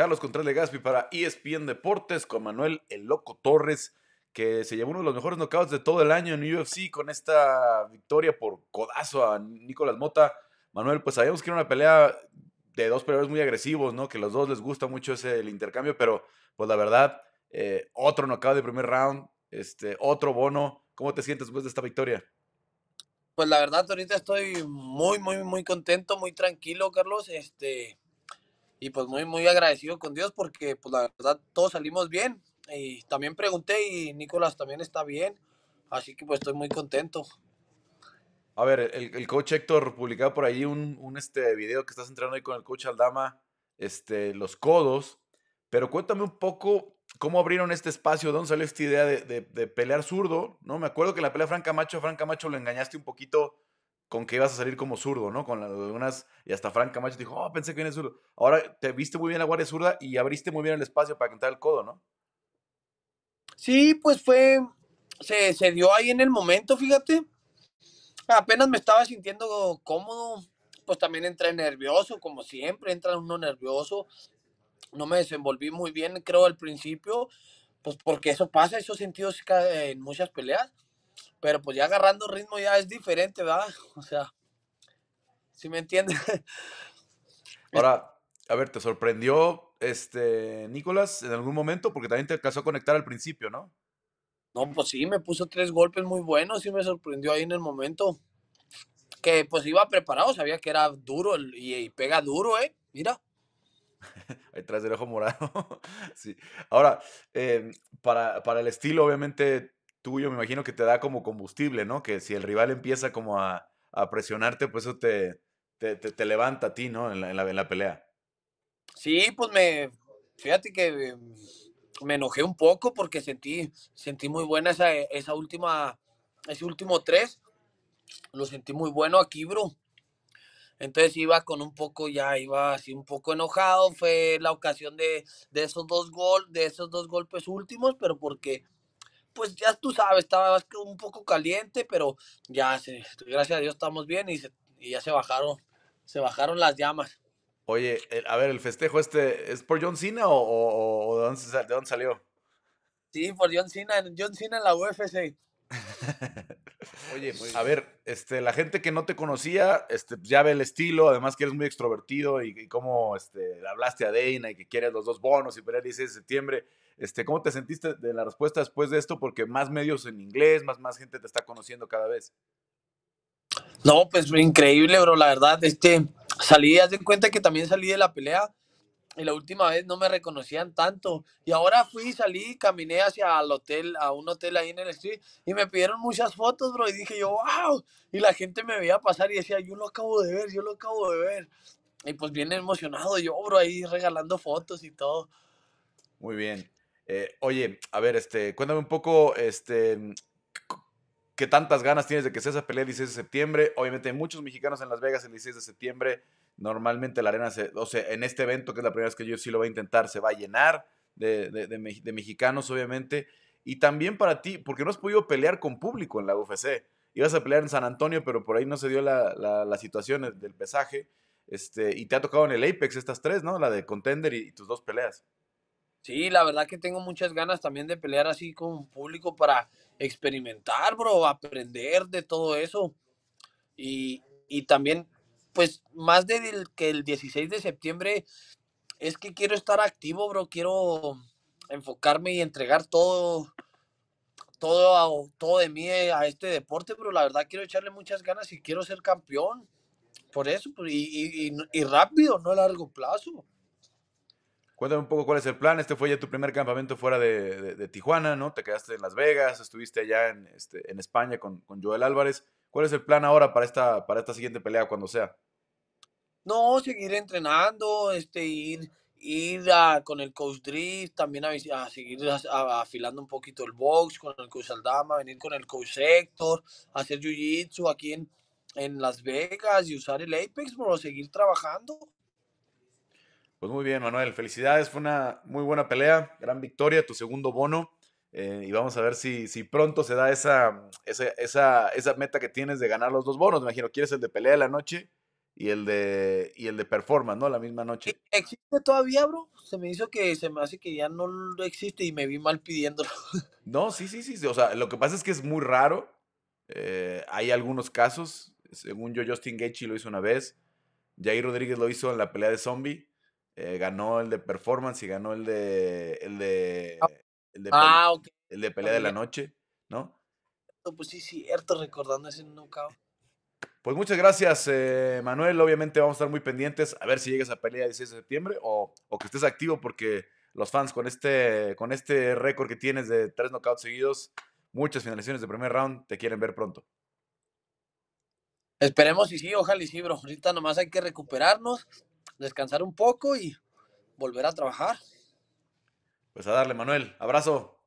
Carlos Contreras Gaspi para ESPN Deportes con Manuel El Loco Torres, que se llevó uno de los mejores knockouts de todo el año en UFC con esta victoria por codazo a Nicolás Mota. Manuel, pues sabíamos que era una pelea de dos peleadores muy agresivos, ¿no? Que los dos les gusta mucho ese el intercambio, pero pues la verdad, eh, otro knockout de primer round, este, otro bono. ¿Cómo te sientes después de esta victoria? Pues la verdad, ahorita estoy muy, muy, muy contento, muy tranquilo, Carlos. Este, y pues muy, muy agradecido con Dios porque pues la verdad todos salimos bien. Y también pregunté y Nicolás también está bien, así que pues estoy muy contento. A ver, el, el coach Héctor publicaba por ahí un, un, este video que estás entrando ahí con el coach Aldama, este, los codos, pero cuéntame un poco cómo abrieron este espacio, dónde salió esta idea de, pelear zurdo, ¿no? Me acuerdo que en la pelea Franca Macho, Franca Macho lo engañaste un poquito con que ibas a salir como zurdo, ¿no? Con algunas, y hasta Frank Camacho dijo, oh, pensé que viene zurdo. Ahora te viste muy bien la guardia zurda y abriste muy bien el espacio para cantar el codo, ¿no? Sí, pues fue, se, se dio ahí en el momento, fíjate. Apenas me estaba sintiendo cómodo, pues también entré nervioso, como siempre, entra uno nervioso. No me desenvolví muy bien, creo, al principio, pues porque eso pasa, esos sentidos en muchas peleas pero pues ya agarrando ritmo ya es diferente, ¿verdad? O sea, si me entiendes? Ahora, a ver, ¿te sorprendió este Nicolás en algún momento? Porque también te alcanzó a conectar al principio, ¿no? No, pues sí, me puso tres golpes muy buenos y me sorprendió ahí en el momento. Que pues iba preparado, sabía que era duro y, pega duro, ¿eh? Mira. traes el ojo morado. sí. Ahora, em, para, para, el estilo, obviamente, tuyo, me imagino que te da como combustible, ¿no? Que si el rival empieza como a, a presionarte, pues eso te, te, levanta a ti, ¿no? En la, en, la, pelea. Sí, pues me, fíjate que mm, me enojé un poco porque sentí, sentí muy buena esa, eh, esa última, ese último tres, lo sentí muy bueno aquí, bro. Entonces iba con un poco, ya iba así un poco enojado, fue la ocasión de, de esos dos gol, de esos dos golpes últimos, pero porque pues ya tú sabes, estaba un poco caliente, pero ya, gracias a Dios estamos bien y, ya se bajaron, se bajaron las llamas. Oye, a ver, el festejo este, ¿es por John Cena o, dónde, de, dónde, salió? Sí, por John Cena, John Cena en la UFC. Oye, pues, a ver, este, la gente que no te conocía, este, pues, ya ve el estilo, además que eres muy extrovertido y, como cómo este, hablaste a Deina y que quieres los dos bonos y pelear dice 16 de septiembre. Este, ¿Cómo te sentiste de la respuesta después de esto? Porque más medios en inglés, más, más gente te está conociendo cada vez. No, pues increíble, bro. La verdad, este, salí, haz de cuenta que también salí de la pelea y la última vez no me reconocían tanto. Y ahora fui, salí, caminé hacia el hotel, a un hotel ahí en el street, y me pidieron muchas fotos, bro. Y dije yo, wow. Y la gente me veía pasar y decía, yo lo acabo de ver, yo lo acabo de ver. Y pues bien emocionado yo, bro, ahí regalando fotos y todo. Muy bien. Eh, oye, a ver, este, cuéntame un poco, este, que tantas ganas tienes de que seas esa pelea el 16 de septiembre. Obviamente hay muchos mexicanos en Las Vegas el 16 de septiembre. Normalmente la arena, se, o sea, en este evento, que es la primera vez que yo sí lo voy a intentar, se va a llenar de, mexicanos, obviamente. Y también para ti, porque no has podido pelear con público en la UFC. Ibas a pelear en San Antonio, pero por ahí no se dio la, situación del pesaje. Este, y te ha tocado en el Apex estas tres, ¿no? La de Contender y tus dos peleas. Sí, la verdad que tengo muchas ganas también de pelear así con un público para experimentar, bro, aprender de todo eso. Y, también, pues, más de que el 16 de septiembre, es que quiero estar activo, bro. Quiero enfocarme y entregar todo, todo, todo de mí eh, a este deporte, pero la verdad quiero echarle muchas ganas y quiero ser campeón. Por eso, pues, y rápido, no a largo plazo. Cuéntame un poco cuál es el plan. Este fue ya tu primer campamento fuera de, Tijuana, ¿no? Te quedaste en Las Vegas, estuviste allá en, este, en España con, Joel Álvarez. ¿Cuál es el plan ahora para esta, para esta siguiente pelea cuando sea? No, seguir entrenando, este, ir, con el coach Drift, también a, seguir afilando un poquito el box con el coach Aldama, venir con el coach sector, hacer jiu-jitsu aquí en, Las Vegas y usar el Apex, pero seguir trabajando pues muy bien, Manuel, felicidades, fue una muy buena pelea, gran victoria, tu segundo bono. Eh, y vamos a ver si, si pronto se da esa, meta que tienes de ganar los dos bonos. Me imagino, quieres el de pelea de la noche y el de, el de performance, ¿no? La misma noche. ¿E-, ¿Existe todavía, bro? Se me hizo que se me hace que ya no existe y me vi mal pidiéndolo. No, sí, sí, sí. O sea, lo que pasa es que es muy raro. Eh, hay algunos casos. Según yo, Justin Gaethje lo hizo una vez. Jair Rodríguez lo hizo en la pelea de Zombie. Eh, ganó el de performance y ganó el de. El de. Ah, ah, el de, pelea, de la noche, ¿no? pues sí, cierto, recordando ese knockout. Pues muchas gracias, eh, Manuel. Obviamente vamos a estar muy pendientes a ver si llegas a pelea el 16 de septiembre o, que estés activo porque los fans con este, con este récord que tienes de tres knockouts seguidos, muchas finalizaciones de primer round, te quieren ver pronto. Esperemos y sí, ojalá y sí, bro. Ahorita nomás hay que recuperarnos descansar un poco y volver a trabajar. Pues a darle, Manuel. Abrazo.